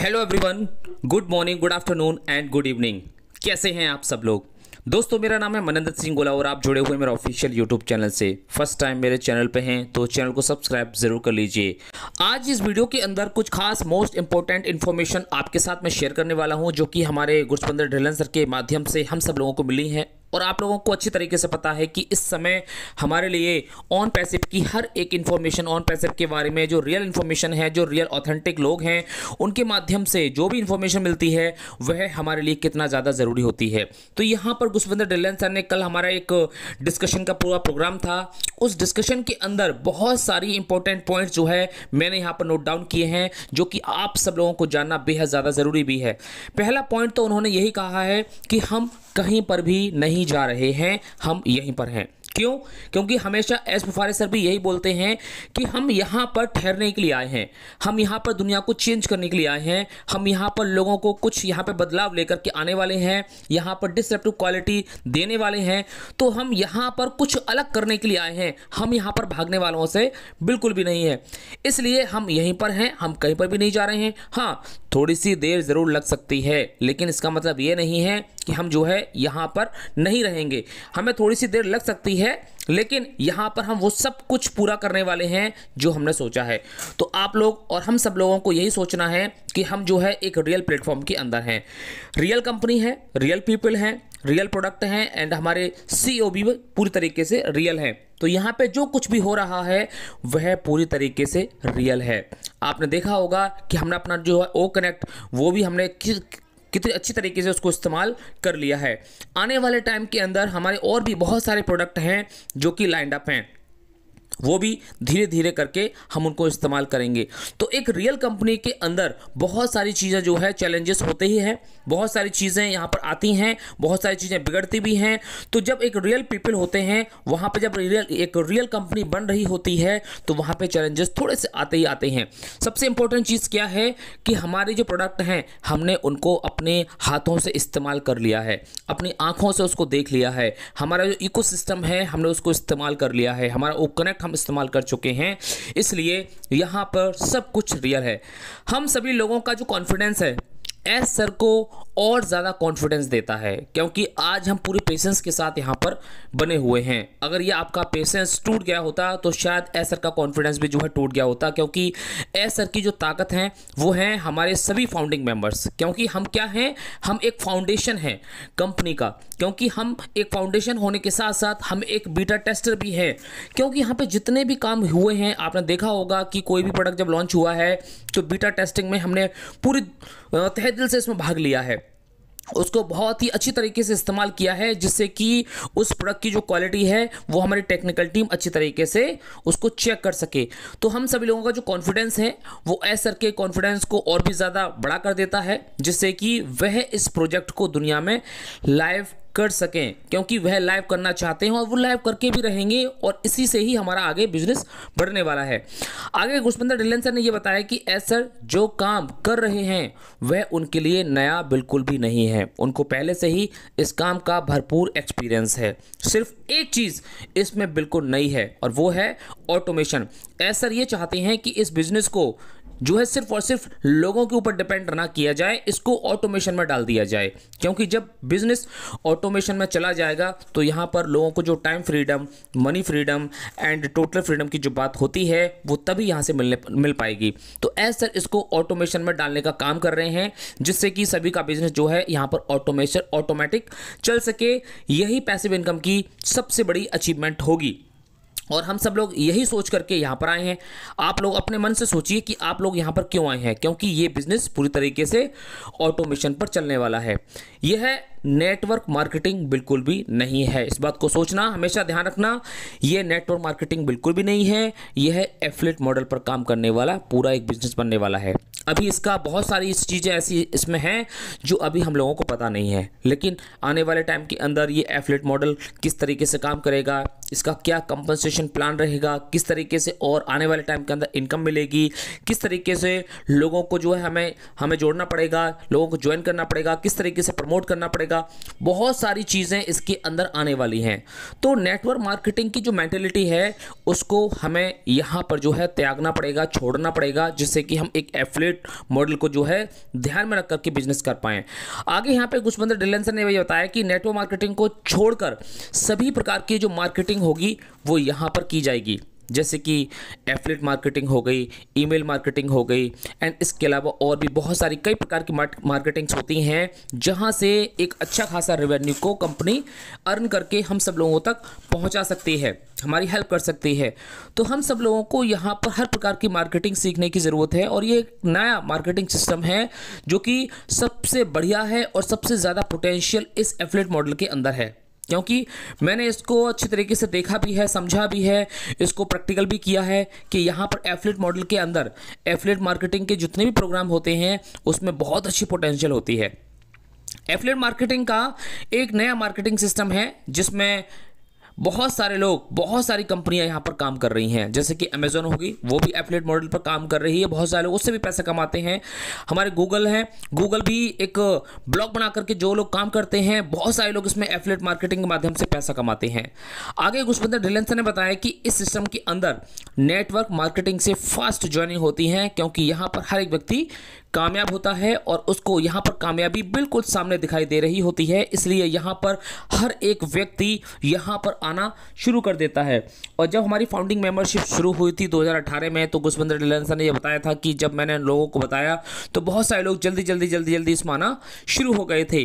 hello everyone good morning good afternoon and good evening कैसे हैं आप सब लोग दोस्तों मेरा नाम है मनंदर सिंह गोला और आप जुड़े हुए मेरे ऑफिशियल यूट्यूब चैनल से फर्स्ट टाइम मेरे चैनल पे हैं तो चैनल को सब्सक्राइब जरूर कर लीजिए आज इस वीडियो के अंदर कुछ खास मोस्ट इंपॉर्टेंट इन्फॉर्मेशन आपके साथ मैं शेयर करने वाला हूँ जो कि हमारे गुरसपंदर ढिलन सर के माध्यम से हम सब लोगों को मिली है और आप लोगों को अच्छी तरीके से पता है कि इस समय हमारे लिए ऑन पैसिव की हर एक इन्फॉर्मेशन ऑन पैसिव के बारे में जो रियल इन्फॉर्मेशन है जो रियल ऑथेंटिक लोग हैं उनके माध्यम से जो भी इन्फॉर्मेशन मिलती है वह हमारे लिए कितना ज़्यादा ज़रूरी होती है तो यहाँ पर गुस्विंदर डिलन सर ने कल हमारा एक डिस्कशन का पूरा प्रोग्राम था उस डिस्कशन के अंदर बहुत सारी इंपॉर्टेंट पॉइंट्स जो है मैंने यहाँ पर नोट डाउन किए हैं जो कि आप सब लोगों को जानना बेहद ज़्यादा ज़रूरी भी है पहला पॉइंट तो उन्होंने यही कहा है कि हम कहीं पर भी नहीं जा रहे हैं हम यहीं पर हैं क्यों क्योंकि हमेशा एस बुफारे सर भी यही बोलते हैं कि हम यहाँ पर ठहरने के लिए आए हैं हम यहाँ पर दुनिया को चेंज करने के लिए आए हैं हम यहाँ पर लोगों को कुछ यहाँ पर बदलाव लेकर के आने वाले हैं यहाँ पर डिसरप्टिव क्वालिटी देने वाले हैं तो हम यहाँ पर कुछ अलग करने के लिए आए हैं हम यहाँ पर भागने वालों से बिल्कुल भी नहीं है इसलिए हम यहीं पर हैं हम कहीं पर भी नहीं जा रहे हैं हाँ थोड़ी सी देर ज़रूर लग सकती है लेकिन इसका मतलब ये नहीं है कि हम जो है यहाँ पर नहीं रहेंगे हमें थोड़ी सी देर लग सकती है लेकिन यहाँ पर हम वो सब कुछ पूरा करने वाले हैं जो हमने सोचा है तो आप लोग और हम सब लोगों को यही सोचना है कि हम जो है एक रियल प्लेटफॉर्म के अंदर हैं रियल कंपनी है रियल पीपल हैं रियल प्रोडक्ट हैं एंड हमारे सी ओ बी पूरी तरीके से रियल हैं तो यहाँ पे जो कुछ भी हो रहा है वह पूरी तरीके से रियल है आपने देखा होगा कि हमने अपना जो है ओ कनेक्ट वो भी हमने कितनी अच्छी तरीके से उसको इस्तेमाल कर लिया है आने वाले टाइम के अंदर हमारे और भी बहुत सारे प्रोडक्ट हैं जो कि लाइंड अप हैं वो भी धीरे धीरे करके हम उनको इस्तेमाल करेंगे तो एक रियल कंपनी के अंदर बहुत सारी चीज़ें जो है चैलेंजेस होते ही हैं बहुत सारी चीज़ें यहाँ पर आती हैं बहुत सारी चीज़ें बिगड़ती भी हैं तो जब एक रियल पीपल होते हैं वहाँ पर जब रियल एक रियल कंपनी बन रही होती है तो वहाँ पर चैलेंजेस थोड़े से आते ही आते हैं सबसे इंपॉर्टेंट चीज़ क्या है कि हमारे जो प्रोडक्ट हैं हमने उनको अपने हाथों से इस्तेमाल कर लिया है अपनी आँखों से उसको देख लिया है हमारा जो इको है हमने उसको इस्तेमाल कर लिया है हमारा वो कनेक्ट हम इस्तेमाल कर चुके हैं इसलिए यहाँ पर सब कुछ रियल है हम सभी लोगों का जो कॉन्फिडेंस है एस सर को और ज़्यादा कॉन्फिडेंस देता है क्योंकि आज हम पूरे पेशेंस के साथ यहाँ पर बने हुए हैं अगर ये आपका पेशेंस टूट गया होता तो शायद एस सर का कॉन्फिडेंस भी जो है टूट गया होता क्योंकि एस सर की जो ताकत है वो है हमारे सभी फाउंडिंग मेंबर्स क्योंकि हम क्या हैं हम एक फाउंडेशन है कंपनी का क्योंकि हम एक फाउंडेशन होने के साथ साथ हम एक बीटा टेस्टर भी हैं क्योंकि यहाँ पर जितने भी काम हुए हैं आपने देखा होगा कि कोई भी प्रोडक्ट जब लॉन्च हुआ है तो बीटा टेस्टिंग में हमने पूरी तह तहे दिल से इसमें भाग लिया है उसको बहुत ही अच्छी तरीके से इस्तेमाल किया है जिससे कि उस प्रोडक्ट की जो क्वालिटी है वो हमारी टेक्निकल टीम अच्छी तरीके से उसको चेक कर सके तो हम सभी लोगों का जो कॉन्फिडेंस है वो एस सर के कॉन्फिडेंस को और भी ज़्यादा बड़ा कर देता है जिससे कि वह इस प्रोजेक्ट को दुनिया में लाइव कर सकें क्योंकि वह लाइव करना चाहते हैं और वो लाइव करके भी रहेंगे और इसी से ही हमारा आगे बिजनेस बढ़ने वाला है आगे गुष्पिंदर ढिल्लन सर ने यह बताया कि ऐसा सर जो काम कर रहे हैं वह उनके लिए नया बिल्कुल भी नहीं है उनको पहले से ही इस काम का भरपूर एक्सपीरियंस है सिर्फ एक चीज़ इसमें बिल्कुल नई है और वो है ऑटोमेशन ऐसा सर ये चाहते हैं कि इस बिज़नेस को जो है सिर्फ और सिर्फ लोगों के ऊपर डिपेंड ना किया जाए इसको ऑटोमेशन में डाल दिया जाए क्योंकि जब बिजनेस ऑटोमेशन में चला जाएगा तो यहाँ पर लोगों को जो time freedom money freedom and total freedom की जो बात होती है वो तभी यहाँ से मिलने मिल पाएगी तो एज सर इसको ऑटोमेशन में डालने का काम कर रहे हैं जिससे कि सभी का बिजनेस जो है यहाँ पर ऑटोमेशन ऑटोमेटिक चल सके यही पैसिव इनकम की सबसे बड़ी अचीवमेंट होगी और हम सब लोग यही सोच करके यहाँ पर आए हैं आप लोग अपने मन से सोचिए कि आप लोग यहाँ पर क्यों आए हैं क्योंकि ये बिज़नेस पूरी तरीके से ऑटोमेशन पर चलने वाला है यह नेटवर्क मार्केटिंग बिल्कुल भी नहीं है इस बात को सोचना हमेशा ध्यान रखना यह नेटवर्क मार्केटिंग बिल्कुल भी नहीं है यह एफलेट मॉडल पर काम करने वाला पूरा एक बिजनेस बनने वाला है अभी इसका बहुत सारी चीज़ें ऐसी इसमें हैं जो अभी हम लोगों को पता नहीं है लेकिन आने वाले टाइम के अंदर ये एफलेट मॉडल किस तरीके से काम करेगा इसका क्या कंपनसेशन प्लान रहेगा किस तरीके से और आने वाले टाइम के अंदर इनकम मिलेगी किस तरीके से लोगों को जो है हमें हमें जोड़ना पड़ेगा लोगों को ज्वाइन करना पड़ेगा किस तरीके से प्रमोट करना पड़ेगा बहुत सारी चीज़ें इसके अंदर आने वाली हैं तो नेटवर्क मार्केटिंग की जो मैंटेलिटी है उसको हमें यहाँ पर जो है त्यागना पड़ेगा छोड़ना पड़ेगा जिससे कि हम एक एफलेट मॉडल को जो है ध्यान में रख करके बिजनेस कर पाएँ आगे यहाँ पर कुछ बंदर डिलेंसर ने भी बताया कि नेटवर्क मार्केटिंग को छोड़कर सभी प्रकार की जो मार्केटिंग मार्केटिंग होगी वो यहाँ पर की जाएगी जैसे कि एफलेट मार्केटिंग हो गई ईमेल मार्केटिंग हो गई एंड इसके अलावा और भी बहुत सारी कई प्रकार की मार्केटिंग्स होती हैं जहाँ से एक अच्छा खासा रेवेन्यू को कंपनी अर्न करके हम सब लोगों तक पहुँचा सकती है हमारी हेल्प कर सकती है तो हम सब लोगों को यहाँ पर हर प्रकार की मार्केटिंग सीखने की ज़रूरत है और ये एक नया मार्केटिंग सिस्टम है जो कि सबसे बढ़िया है और सबसे ज़्यादा पोटेंशियल इस एफलेट मॉडल के अंदर है क्योंकि मैंने इसको अच्छे तरीके से देखा भी है समझा भी है इसको प्रैक्टिकल भी किया है कि यहाँ पर एफलेट मॉडल के अंदर एफलेट मार्केटिंग के जितने भी प्रोग्राम होते हैं उसमें बहुत अच्छी पोटेंशियल होती है एफलेट मार्केटिंग का एक नया मार्केटिंग सिस्टम है जिसमें बहुत सारे लोग बहुत सारी कंपनियां यहाँ पर काम कर रही हैं जैसे कि अमेजोन होगी वो भी एफिलेट मॉडल पर काम कर रही है बहुत सारे लोग उससे भी पैसा कमाते हैं हमारे गूगल हैं गूगल भी एक ब्लॉग बना करके जो लोग काम करते हैं बहुत सारे लोग इसमें एफिलेट मार्केटिंग के माध्यम से पैसा कमाते हैं आगे गुशबंदर ढिलेंसर ने बताया कि इस सिस्टम के अंदर नेटवर्क मार्केटिंग से फास्ट ज्वाइनिंग होती है क्योंकि यहाँ पर हर एक व्यक्ति कामयाब होता है और उसको यहाँ पर कामयाबी बिल्कुल सामने दिखाई दे रही होती है इसलिए यहाँ पर हर एक व्यक्ति यहाँ पर आना शुरू कर देता है और जब हमारी फाउंडिंग मेंबरशिप शुरू हुई थी 2018 में तो गुस्बंदर डिलन सर ने यह बताया था कि जब मैंने लोगों को बताया तो बहुत सारे लोग जल्दी जल्दी जल्दी जल्दी इसमें आना शुरू हो गए थे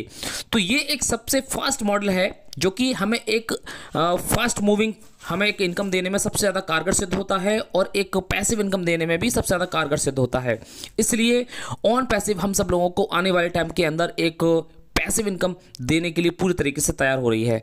तो ये एक सबसे फास्ट मॉडल है जो कि हमें एक फास्ट मूविंग हमें एक इनकम देने में सबसे ज़्यादा कारगर सिद्ध होता है और एक पैसिव इनकम देने में भी सबसे ज़्यादा कारगर सिद्ध होता है इसलिए ऑन पैसिव हम सब लोगों को आने वाले टाइम के अंदर एक पैसिव इनकम देने के लिए पूरी तरीके से तैयार हो रही है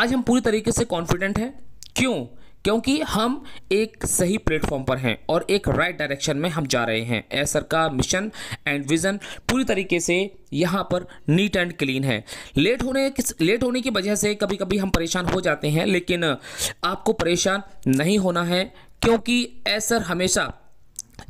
आज हम पूरी तरीके से कॉन्फिडेंट हैं क्यों क्योंकि हम एक सही प्लेटफॉर्म पर हैं और एक राइट right डायरेक्शन में हम जा रहे हैं एसर का मिशन एंड विज़न पूरी तरीके से यहाँ पर नीट एंड क्लीन है लेट होने लेट होने की वजह से कभी कभी हम परेशान हो जाते हैं लेकिन आपको परेशान नहीं होना है क्योंकि एसर हमेशा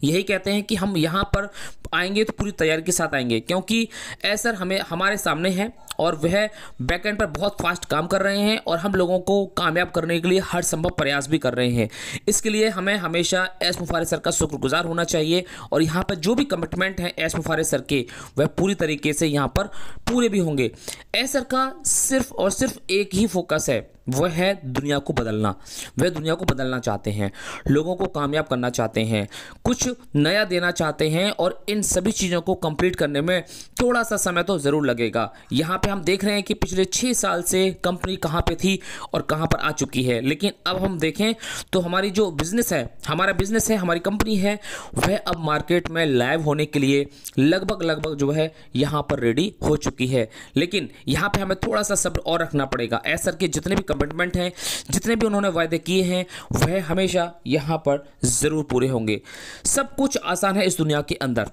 यही कहते हैं कि हम यहाँ पर आएंगे तो पूरी तैयारी के साथ आएंगे क्योंकि एसर हमें हमारे सामने है और वह बैकएंड पर बहुत फास्ट काम कर रहे हैं और हम लोगों को कामयाब करने के लिए हर संभव प्रयास भी कर रहे हैं इसके लिए हमें हमेशा एस मुफारे सर का शुक्रगुजार होना चाहिए और यहाँ पर जो भी कमिटमेंट हैं एस मुफारे सर के वह पूरी तरीके से यहाँ पर पूरे भी होंगे एस सर का सिर्फ और सिर्फ एक ही फोकस है वह है दुनिया को बदलना वह दुनिया को बदलना चाहते हैं लोगों को कामयाब करना चाहते हैं कुछ नया देना चाहते हैं और इन सभी चीज़ों को कंप्लीट करने में थोड़ा सा समय तो ज़रूर लगेगा यहाँ पे पे हम देख रहे हैं कि पिछले छः साल से कंपनी कहाँ पे थी और कहाँ पर आ चुकी है लेकिन अब हम देखें तो हमारी जो बिज़नेस है हमारा बिज़नेस है हमारी कंपनी है वह अब मार्केट में लाइव होने के लिए लगभग लगभग जो है यहाँ पर रेडी हो चुकी है लेकिन यहाँ पर हमें थोड़ा सा सब्र और रखना पड़ेगा ऐसा के जितने भी कमिटमेंट हैं जितने भी उन्होंने वायदे किए हैं वह हमेशा यहाँ पर ज़रूर पूरे होंगे सब कुछ आसान है इस दुनिया के अंदर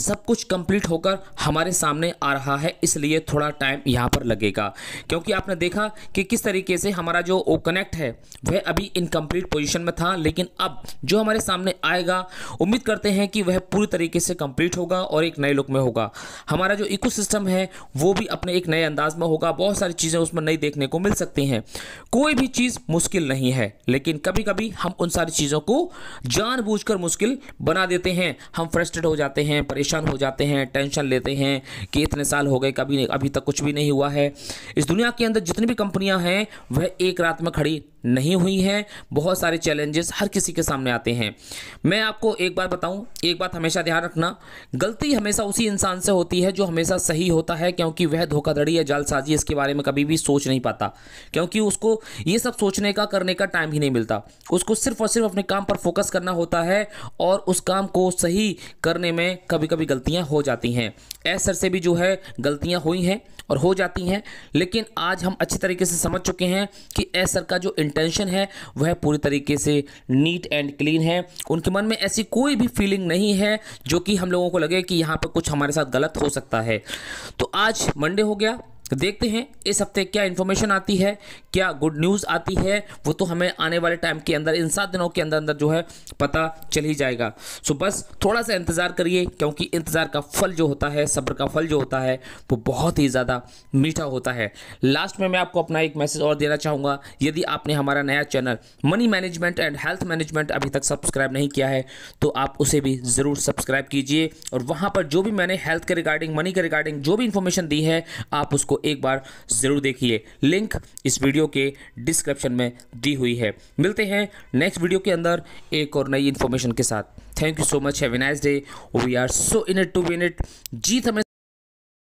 सब कुछ कंप्लीट होकर हमारे सामने आ रहा है इसलिए थोड़ा टाइम यहाँ पर लगेगा क्योंकि आपने देखा कि किस तरीके से हमारा जो ओ कनेक्ट है वह अभी इनकम्प्लीट पोजीशन में था लेकिन अब जो हमारे सामने आएगा उम्मीद करते हैं कि वह पूरी तरीके से कंप्लीट होगा और एक नए लुक में होगा हमारा जो इको है वो भी अपने एक नए अंदाज में होगा बहुत सारी चीज़ें उसमें नई देखने को मिल सकती हैं कोई भी चीज़ मुश्किल नहीं है लेकिन कभी कभी हम उन सारी चीज़ों को जानबूझ मुश्किल बना देते हैं हम फ्रस्ट्रेट हो जाते हैं परेशान हो जाते हैं टेंशन लेते हैं कि इतने साल हो गए कभी अभी तक कुछ भी नहीं हुआ है इस दुनिया के अंदर जितनी भी कंपनियां हैं वह एक रात में खड़ी नहीं हुई हैं बहुत सारे चैलेंजेस हर किसी के सामने आते हैं मैं आपको एक बार बताऊं एक बात हमेशा ध्यान रखना गलती हमेशा उसी इंसान से होती है जो हमेशा सही होता है क्योंकि वह धोखाधड़ी या जालसाजी इसके बारे में कभी भी सोच नहीं पाता क्योंकि उसको ये सब सोचने का करने का टाइम ही नहीं मिलता उसको सिर्फ और सिर्फ अपने काम पर फोकस करना होता है और उस काम को सही करने में कभी कभी गलतियाँ हो जाती हैं ऐसर से भी जो है गलतियाँ हुई हैं और हो जाती हैं लेकिन आज हम अच्छे तरीके से समझ चुके हैं कि ऐसर का जो इंटेंशन है वह पूरी तरीके से नीट एंड क्लीन है उनके मन में ऐसी कोई भी फीलिंग नहीं है जो कि हम लोगों को लगे कि यहाँ पर कुछ हमारे साथ गलत हो सकता है तो आज मंडे हो गया तो देखते हैं इस हफ्ते क्या इन्फॉर्मेशन आती है क्या गुड न्यूज़ आती है वो तो हमें आने वाले टाइम के अंदर इन सात दिनों के अंदर अंदर जो है पता चल ही जाएगा सो बस थोड़ा सा इंतज़ार करिए क्योंकि इंतज़ार का फल जो होता है सब्र का फल जो होता है वो बहुत ही ज़्यादा मीठा होता है लास्ट में मैं आपको अपना एक मैसेज और देना चाहूँगा यदि आपने हमारा नया channel money management and health management अभी तक सब्सक्राइब नहीं किया है तो आप उसे भी ज़रूर सब्सक्राइब कीजिए और वहाँ पर जो भी मैंने हेल्थ के रिगार्डिंग मनी के रिगार्डिंग जो भी इन्फॉर्मेशन दी है आप उसको एक बार ज़रूर देखिए लिंक इस वीडियो के डिस्क्रिप्शन में दी हुई है मिलते हैं नेक्स्ट वीडियो के अंदर एक और नई इन्फॉर्मेशन के साथ thank you so much have nice day we are so in it to win it जीत हमें